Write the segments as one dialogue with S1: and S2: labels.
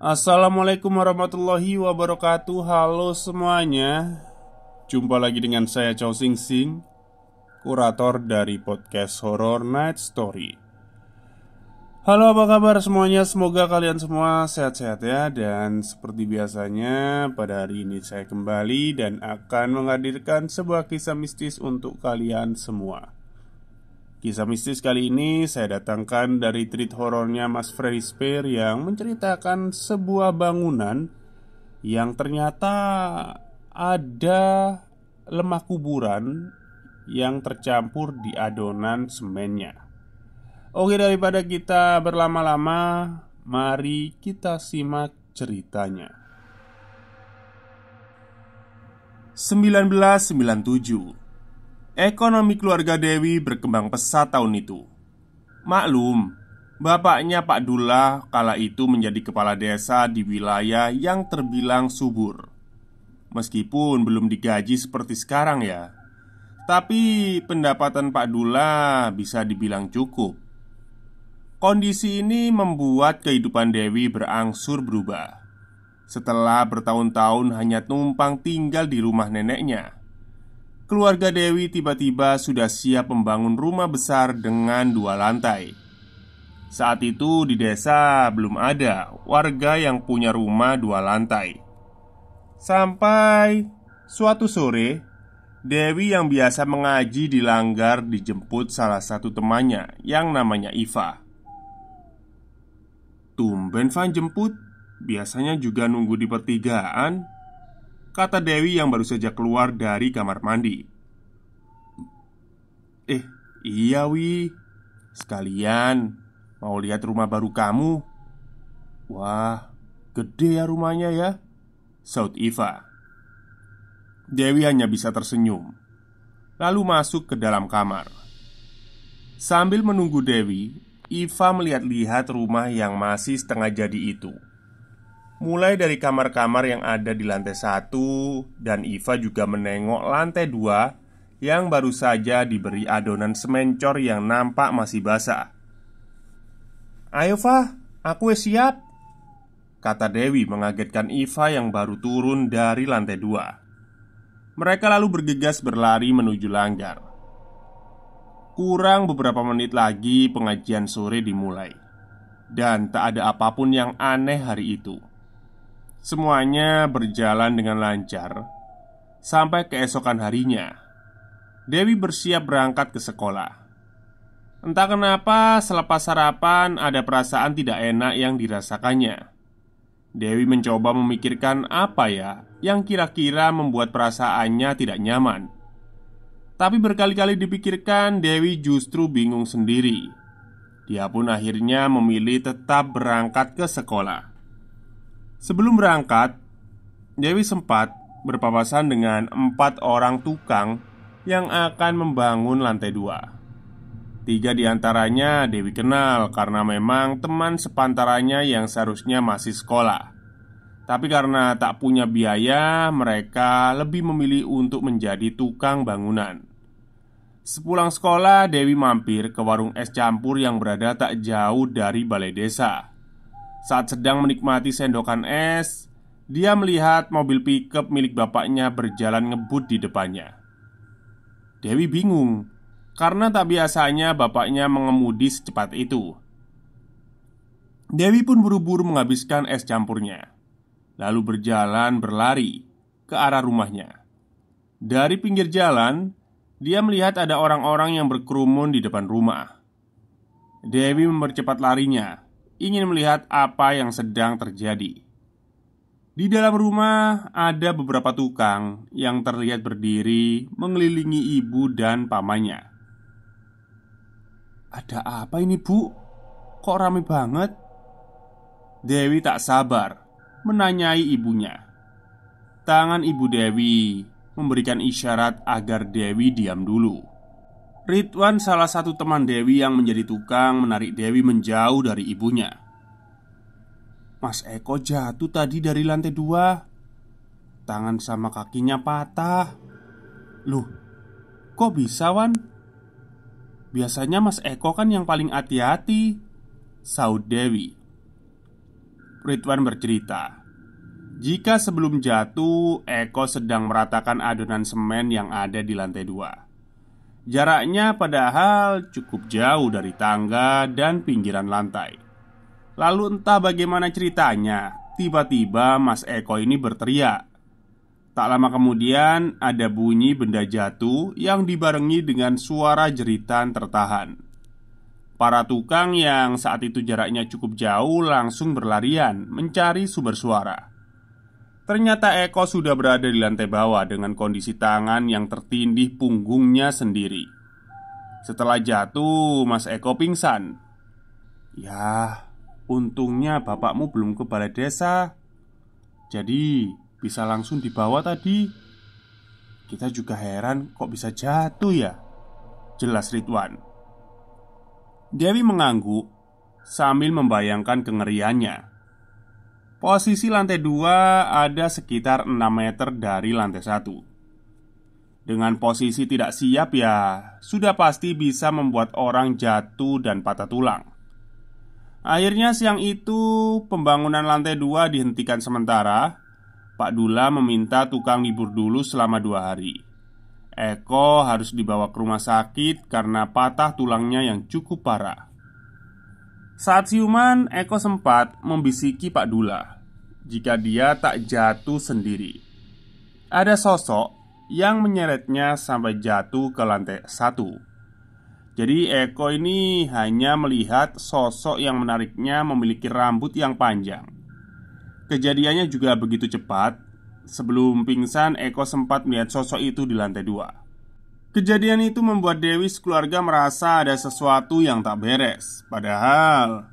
S1: Assalamualaikum warahmatullahi wabarakatuh Halo semuanya Jumpa lagi dengan saya Chow Sing Sing Kurator dari podcast Horror Night Story Halo apa kabar semuanya Semoga kalian semua sehat-sehat ya Dan seperti biasanya pada hari ini saya kembali Dan akan menghadirkan sebuah kisah mistis untuk kalian semua Kisah mistis kali ini saya datangkan dari treat horornya Mas Freddy Spear yang menceritakan sebuah bangunan yang ternyata ada lemah kuburan yang tercampur di adonan semennya. Oke, daripada kita berlama-lama, mari kita simak ceritanya. 1997 Ekonomi keluarga Dewi berkembang pesat tahun itu. Maklum, bapaknya Pak Dula kala itu menjadi kepala desa di wilayah yang terbilang subur. Meskipun belum digaji seperti sekarang ya, tapi pendapatan Pak Dula bisa dibilang cukup. Kondisi ini membuat kehidupan Dewi berangsur berubah. Setelah bertahun-tahun hanya numpang tinggal di rumah neneknya, keluarga Dewi tiba-tiba sudah siap membangun rumah besar dengan dua lantai. Saat itu di desa belum ada warga yang punya rumah dua lantai. Sampai suatu sore, Dewi yang biasa mengaji di langgar dijemput salah satu temannya yang namanya Iva. Tumben Van jemput, biasanya juga nunggu di pertigaan. Kata Dewi yang baru saja keluar dari kamar mandi Eh, iya Wi Sekalian Mau lihat rumah baru kamu Wah, gede ya rumahnya ya Saud Iva Dewi hanya bisa tersenyum Lalu masuk ke dalam kamar Sambil menunggu Dewi Iva melihat-lihat rumah yang masih setengah jadi itu Mulai dari kamar-kamar yang ada di lantai satu Dan Iva juga menengok lantai dua Yang baru saja diberi adonan semencor yang nampak masih basah Ayo Fa, aku siap Kata Dewi mengagetkan Iva yang baru turun dari lantai dua Mereka lalu bergegas berlari menuju langgar Kurang beberapa menit lagi pengajian sore dimulai Dan tak ada apapun yang aneh hari itu Semuanya berjalan dengan lancar Sampai keesokan harinya Dewi bersiap berangkat ke sekolah Entah kenapa selepas sarapan ada perasaan tidak enak yang dirasakannya Dewi mencoba memikirkan apa ya yang kira-kira membuat perasaannya tidak nyaman tapi berkali-kali dipikirkan, Dewi justru bingung sendiri. Dia pun akhirnya memilih tetap berangkat ke sekolah. Sebelum berangkat, Dewi sempat berpapasan dengan empat orang tukang yang akan membangun lantai dua. Tiga di antaranya Dewi kenal karena memang teman sepantarannya yang seharusnya masih sekolah. Tapi karena tak punya biaya, mereka lebih memilih untuk menjadi tukang bangunan. Sepulang sekolah, Dewi mampir ke warung es campur yang berada tak jauh dari balai desa. Saat sedang menikmati sendokan es, dia melihat mobil pickup milik bapaknya berjalan ngebut di depannya. Dewi bingung karena tak biasanya bapaknya mengemudi secepat itu. Dewi pun buru-buru menghabiskan es campurnya, lalu berjalan berlari ke arah rumahnya. Dari pinggir jalan, dia melihat ada orang-orang yang berkerumun di depan rumah. Dewi mempercepat larinya ingin melihat apa yang sedang terjadi. Di dalam rumah ada beberapa tukang yang terlihat berdiri mengelilingi ibu dan pamannya. "Ada apa ini, Bu? Kok rame banget?" Dewi tak sabar menanyai ibunya. Tangan Ibu Dewi memberikan isyarat agar Dewi diam dulu. Ridwan salah satu teman Dewi yang menjadi tukang menarik Dewi menjauh dari ibunya Mas Eko jatuh tadi dari lantai dua Tangan sama kakinya patah Loh, kok bisa Wan? Biasanya Mas Eko kan yang paling hati-hati Saud Dewi Ridwan bercerita Jika sebelum jatuh Eko sedang meratakan adonan semen yang ada di lantai dua Jaraknya padahal cukup jauh dari tangga dan pinggiran lantai. Lalu entah bagaimana ceritanya, tiba-tiba Mas Eko ini berteriak. Tak lama kemudian ada bunyi benda jatuh yang dibarengi dengan suara jeritan tertahan. Para tukang yang saat itu jaraknya cukup jauh langsung berlarian mencari sumber suara. Ternyata Eko sudah berada di lantai bawah dengan kondisi tangan yang tertindih punggungnya sendiri. Setelah jatuh, Mas Eko pingsan. Ya, untungnya bapakmu belum ke balai desa. Jadi, bisa langsung dibawa tadi. Kita juga heran kok bisa jatuh ya. Jelas Ridwan. Dewi mengangguk sambil membayangkan kengeriannya. Posisi lantai 2 ada sekitar 6 meter dari lantai 1 Dengan posisi tidak siap ya Sudah pasti bisa membuat orang jatuh dan patah tulang Akhirnya siang itu pembangunan lantai 2 dihentikan sementara Pak Dula meminta tukang libur dulu selama dua hari Eko harus dibawa ke rumah sakit karena patah tulangnya yang cukup parah saat siuman, Eko sempat membisiki Pak Dula jika dia tak jatuh sendiri. Ada sosok yang menyeretnya sampai jatuh ke lantai satu. Jadi Eko ini hanya melihat sosok yang menariknya memiliki rambut yang panjang. Kejadiannya juga begitu cepat. Sebelum pingsan, Eko sempat melihat sosok itu di lantai dua. Kejadian itu membuat Dewi sekeluarga merasa ada sesuatu yang tak beres. Padahal,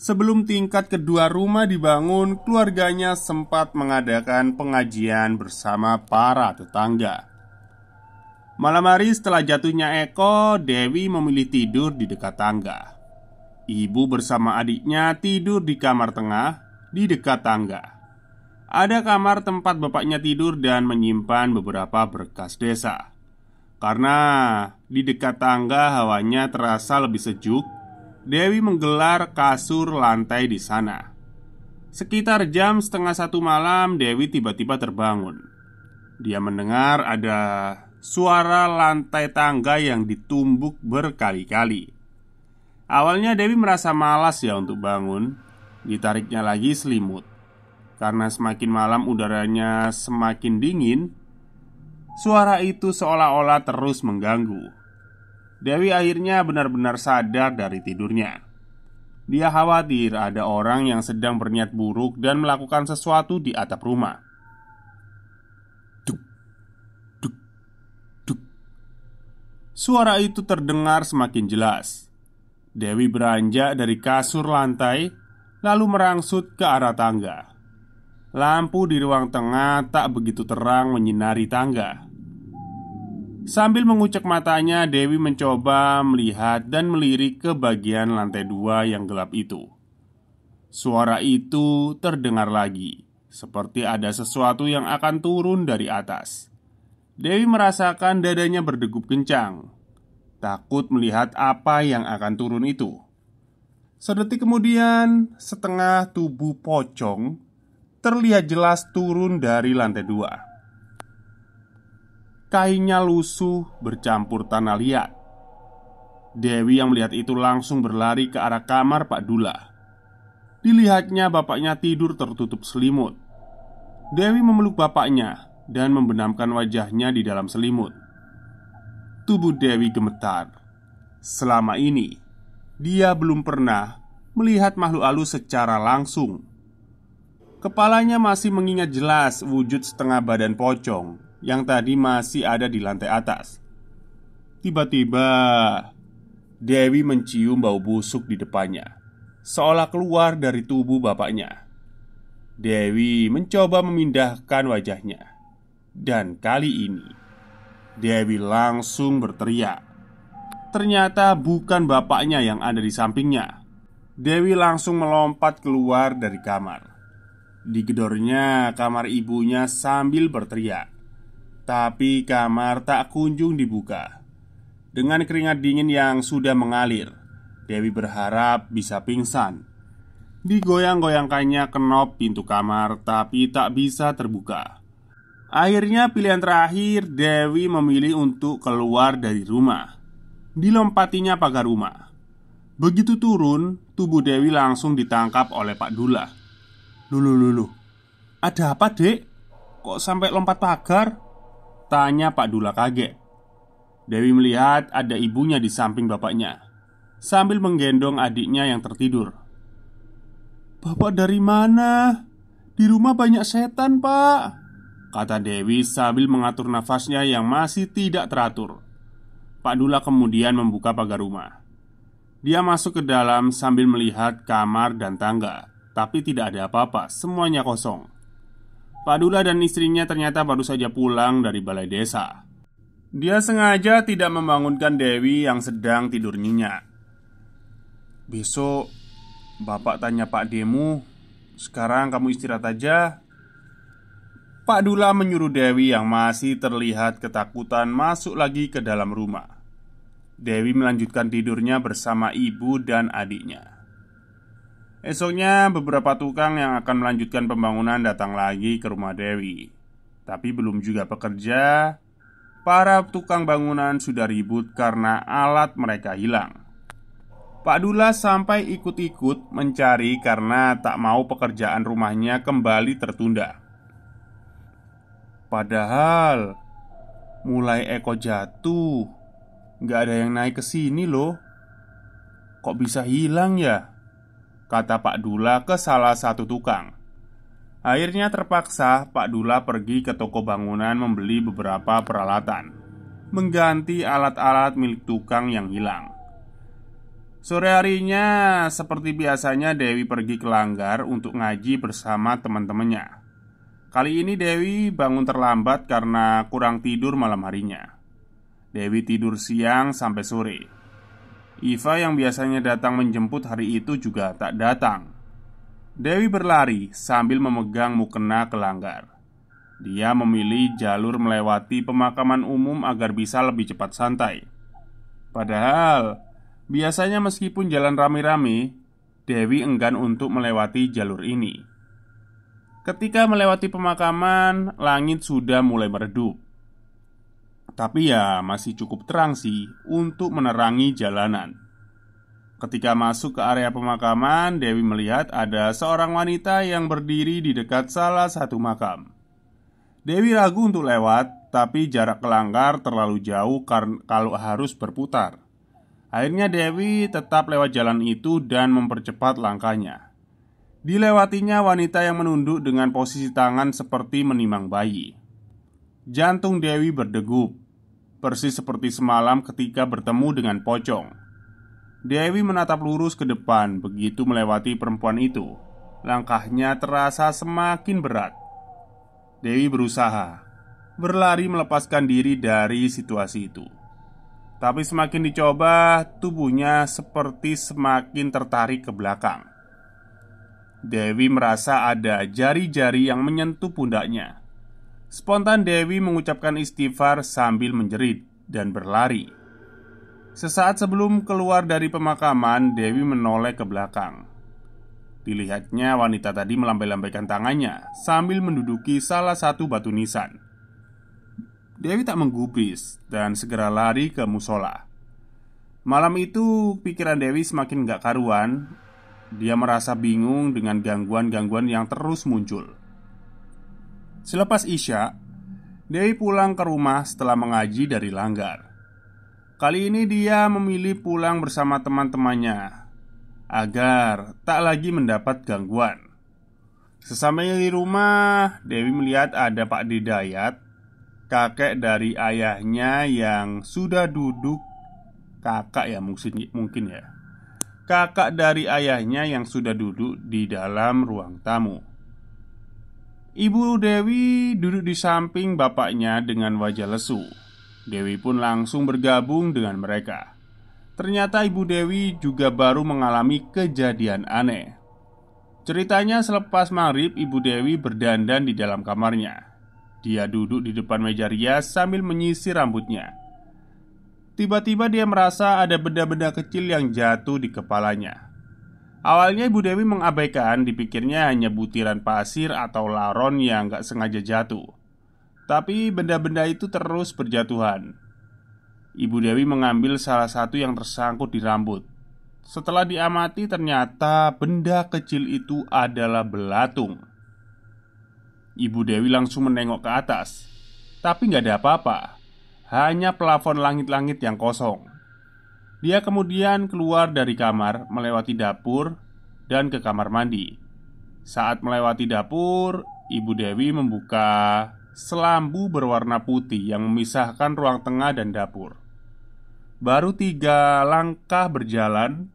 S1: sebelum tingkat kedua rumah dibangun, keluarganya sempat mengadakan pengajian bersama para tetangga. Malam hari setelah jatuhnya Eko, Dewi memilih tidur di dekat tangga. Ibu bersama adiknya tidur di kamar tengah di dekat tangga. Ada kamar tempat bapaknya tidur dan menyimpan beberapa berkas desa. Karena di dekat tangga hawanya terasa lebih sejuk, Dewi menggelar kasur lantai di sana. Sekitar jam setengah satu malam, Dewi tiba-tiba terbangun. Dia mendengar ada suara lantai tangga yang ditumbuk berkali-kali. Awalnya Dewi merasa malas ya untuk bangun, ditariknya lagi selimut. Karena semakin malam udaranya semakin dingin, Suara itu seolah-olah terus mengganggu. Dewi akhirnya benar-benar sadar dari tidurnya. Dia khawatir ada orang yang sedang berniat buruk dan melakukan sesuatu di atap rumah. Duk, duk, duk. Suara itu terdengar semakin jelas. Dewi beranjak dari kasur lantai, lalu merangsut ke arah tangga. Lampu di ruang tengah tak begitu terang menyinari tangga. Sambil mengucek matanya, Dewi mencoba melihat dan melirik ke bagian lantai dua yang gelap itu. Suara itu terdengar lagi, seperti ada sesuatu yang akan turun dari atas. Dewi merasakan dadanya berdegup kencang, takut melihat apa yang akan turun itu. Sedetik kemudian, setengah tubuh pocong terlihat jelas turun dari lantai dua. Kainnya lusuh bercampur tanah liat. Dewi yang melihat itu langsung berlari ke arah kamar Pak Dula. Dilihatnya bapaknya tidur tertutup selimut. Dewi memeluk bapaknya dan membenamkan wajahnya di dalam selimut. Tubuh Dewi gemetar. Selama ini, dia belum pernah melihat makhluk halus secara langsung. Kepalanya masih mengingat jelas wujud setengah badan pocong yang tadi masih ada di lantai atas. Tiba-tiba, Dewi mencium bau busuk di depannya, seolah keluar dari tubuh bapaknya. Dewi mencoba memindahkan wajahnya, dan kali ini Dewi langsung berteriak. Ternyata bukan bapaknya yang ada di sampingnya. Dewi langsung melompat keluar dari kamar. Digedornya kamar ibunya sambil berteriak Tapi kamar tak kunjung dibuka Dengan keringat dingin yang sudah mengalir Dewi berharap bisa pingsan Digoyang-goyangkannya kenop pintu kamar Tapi tak bisa terbuka Akhirnya pilihan terakhir Dewi memilih untuk keluar dari rumah Dilompatinya pagar rumah Begitu turun, tubuh Dewi langsung ditangkap oleh Pak Dula. Lulu lulu Ada apa dek? Kok sampai lompat pagar? Tanya Pak Dula kaget Dewi melihat ada ibunya di samping bapaknya Sambil menggendong adiknya yang tertidur Bapak dari mana? Di rumah banyak setan pak Kata Dewi sambil mengatur nafasnya yang masih tidak teratur Pak Dula kemudian membuka pagar rumah Dia masuk ke dalam sambil melihat kamar dan tangga tapi tidak ada apa-apa, semuanya kosong. Pak Dula dan istrinya ternyata baru saja pulang dari balai desa. Dia sengaja tidak membangunkan Dewi yang sedang tidur nyenyak. Besok bapak tanya Pak Demu, "Sekarang kamu istirahat aja." Pak Dula menyuruh Dewi yang masih terlihat ketakutan masuk lagi ke dalam rumah. Dewi melanjutkan tidurnya bersama ibu dan adiknya. Esoknya beberapa tukang yang akan melanjutkan pembangunan datang lagi ke rumah Dewi Tapi belum juga pekerja Para tukang bangunan sudah ribut karena alat mereka hilang Pak Dula sampai ikut-ikut mencari karena tak mau pekerjaan rumahnya kembali tertunda Padahal Mulai Eko jatuh Nggak ada yang naik ke sini loh Kok bisa hilang ya? kata Pak Dula ke salah satu tukang. Akhirnya terpaksa Pak Dula pergi ke toko bangunan membeli beberapa peralatan Mengganti alat-alat milik tukang yang hilang Sore harinya seperti biasanya Dewi pergi ke langgar untuk ngaji bersama teman-temannya Kali ini Dewi bangun terlambat karena kurang tidur malam harinya Dewi tidur siang sampai sore Iva yang biasanya datang menjemput hari itu juga tak datang. Dewi berlari sambil memegang mukena kelanggar. Dia memilih jalur melewati pemakaman umum agar bisa lebih cepat santai. Padahal, biasanya meskipun jalan rame-rame, Dewi enggan untuk melewati jalur ini. Ketika melewati pemakaman, langit sudah mulai meredup. Tapi ya masih cukup terang sih untuk menerangi jalanan Ketika masuk ke area pemakaman, Dewi melihat ada seorang wanita yang berdiri di dekat salah satu makam. Dewi ragu untuk lewat, tapi jarak kelanggar terlalu jauh kalau harus berputar. Akhirnya Dewi tetap lewat jalan itu dan mempercepat langkahnya. Dilewatinya wanita yang menunduk dengan posisi tangan seperti menimang bayi. Jantung Dewi berdegup Persis seperti semalam ketika bertemu dengan pocong Dewi menatap lurus ke depan begitu melewati perempuan itu Langkahnya terasa semakin berat Dewi berusaha Berlari melepaskan diri dari situasi itu Tapi semakin dicoba Tubuhnya seperti semakin tertarik ke belakang Dewi merasa ada jari-jari yang menyentuh pundaknya. Spontan Dewi mengucapkan istighfar sambil menjerit dan berlari. Sesaat sebelum keluar dari pemakaman, Dewi menoleh ke belakang. Dilihatnya wanita tadi melambai-lambaikan tangannya sambil menduduki salah satu batu nisan. Dewi tak menggubris dan segera lari ke musola. Malam itu pikiran Dewi semakin gak karuan. Dia merasa bingung dengan gangguan-gangguan yang terus muncul. Selepas Isya, Dewi pulang ke rumah setelah mengaji dari langgar. Kali ini dia memilih pulang bersama teman-temannya agar tak lagi mendapat gangguan. Sesampainya di rumah, Dewi melihat ada Pak Didayat, kakek dari ayahnya yang sudah duduk kakak ya mungkin mungkin ya. Kakak dari ayahnya yang sudah duduk di dalam ruang tamu. Ibu Dewi duduk di samping bapaknya dengan wajah lesu. Dewi pun langsung bergabung dengan mereka. Ternyata Ibu Dewi juga baru mengalami kejadian aneh. Ceritanya selepas maghrib Ibu Dewi berdandan di dalam kamarnya. Dia duduk di depan meja rias sambil menyisir rambutnya. Tiba-tiba dia merasa ada benda-benda kecil yang jatuh di kepalanya. Awalnya Ibu Dewi mengabaikan, dipikirnya hanya butiran pasir atau laron yang gak sengaja jatuh. Tapi benda-benda itu terus berjatuhan. Ibu Dewi mengambil salah satu yang tersangkut di rambut. Setelah diamati, ternyata benda kecil itu adalah belatung. Ibu Dewi langsung menengok ke atas, tapi nggak ada apa-apa. Hanya plafon langit-langit yang kosong. Dia kemudian keluar dari kamar, melewati dapur, dan ke kamar mandi. Saat melewati dapur, Ibu Dewi membuka selambu berwarna putih yang memisahkan ruang tengah dan dapur. Baru tiga langkah berjalan,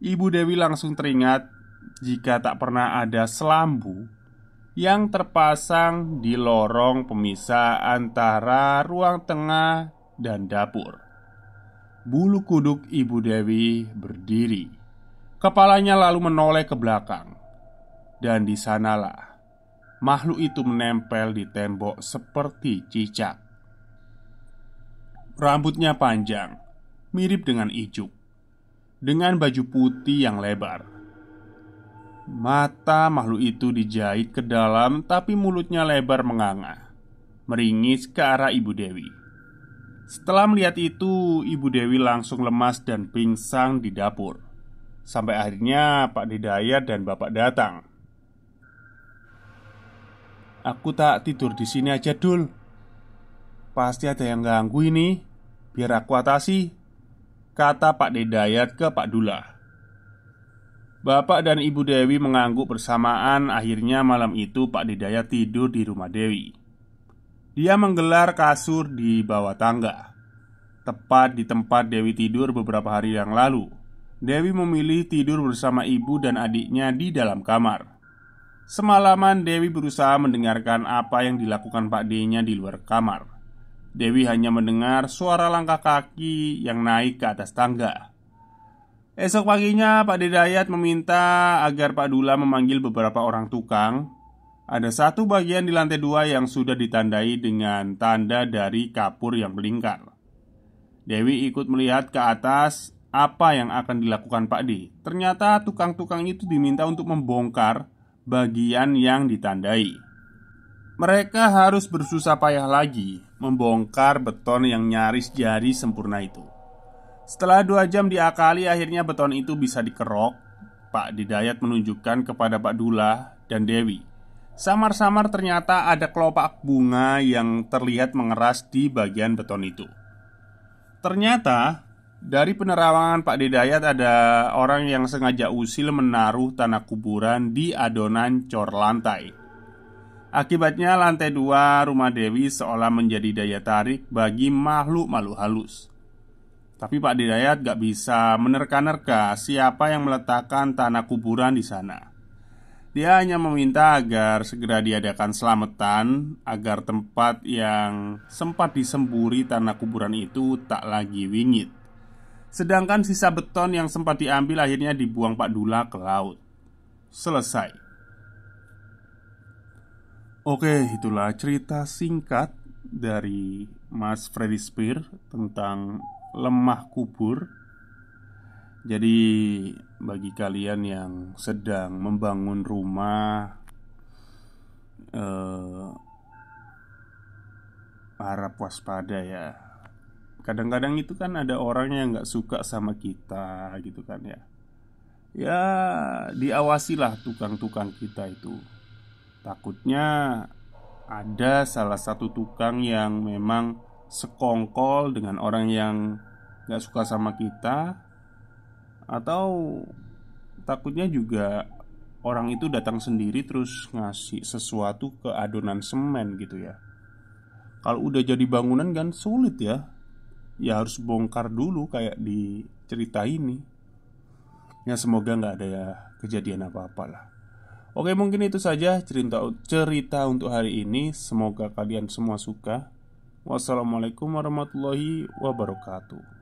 S1: Ibu Dewi langsung teringat jika tak pernah ada selambu yang terpasang di lorong pemisah antara ruang tengah dan dapur bulu kuduk Ibu Dewi berdiri. Kepalanya lalu menoleh ke belakang. Dan di sanalah makhluk itu menempel di tembok seperti cicak. Rambutnya panjang, mirip dengan ijuk. Dengan baju putih yang lebar. Mata makhluk itu dijahit ke dalam tapi mulutnya lebar menganga. Meringis ke arah Ibu Dewi. Setelah melihat itu, Ibu Dewi langsung lemas dan pingsan di dapur. Sampai akhirnya Pak Didayat dan Bapak datang. Aku tak tidur di sini aja, Dul. Pasti ada yang ganggu ini. Biar aku atasi, kata Pak Dedayat ke Pak Dula. Bapak dan Ibu Dewi mengangguk bersamaan. Akhirnya malam itu Pak Dedayat tidur di rumah Dewi. Dia menggelar kasur di bawah tangga Tepat di tempat Dewi tidur beberapa hari yang lalu Dewi memilih tidur bersama ibu dan adiknya di dalam kamar Semalaman Dewi berusaha mendengarkan apa yang dilakukan Pak D-nya di luar kamar Dewi hanya mendengar suara langkah kaki yang naik ke atas tangga Esok paginya Pak Dedayat meminta agar Pak Dula memanggil beberapa orang tukang ada satu bagian di lantai dua yang sudah ditandai dengan tanda dari kapur yang melingkar. Dewi ikut melihat ke atas apa yang akan dilakukan Pak D. Ternyata tukang-tukang itu diminta untuk membongkar bagian yang ditandai. Mereka harus bersusah payah lagi membongkar beton yang nyaris jari sempurna itu. Setelah dua jam diakali, akhirnya beton itu bisa dikerok. Pak Didayat menunjukkan kepada Pak Dula dan Dewi Samar-samar ternyata ada kelopak bunga yang terlihat mengeras di bagian beton itu. Ternyata dari penerawangan Pak Dedayat ada orang yang sengaja usil menaruh tanah kuburan di adonan cor lantai. Akibatnya lantai dua rumah Dewi seolah menjadi daya tarik bagi makhluk-makhluk halus. Tapi Pak Dedayat gak bisa menerka-nerka siapa yang meletakkan tanah kuburan di sana. Dia hanya meminta agar segera diadakan selamatan agar tempat yang sempat disemburi tanah kuburan itu tak lagi wingit. Sedangkan sisa beton yang sempat diambil akhirnya dibuang Pak Dula ke laut. Selesai. Oke, itulah cerita singkat dari Mas Freddy Spear tentang lemah kubur jadi bagi kalian yang sedang membangun rumah eh, harap waspada ya. Kadang-kadang itu kan ada orang yang nggak suka sama kita gitu kan ya. Ya diawasilah tukang-tukang kita itu. Takutnya ada salah satu tukang yang memang sekongkol dengan orang yang nggak suka sama kita atau takutnya juga orang itu datang sendiri terus ngasih sesuatu ke adonan semen gitu ya Kalau udah jadi bangunan kan sulit ya Ya harus bongkar dulu kayak di cerita ini Ya semoga nggak ada ya kejadian apa-apa lah Oke mungkin itu saja cerita, cerita untuk hari ini Semoga kalian semua suka Wassalamualaikum warahmatullahi wabarakatuh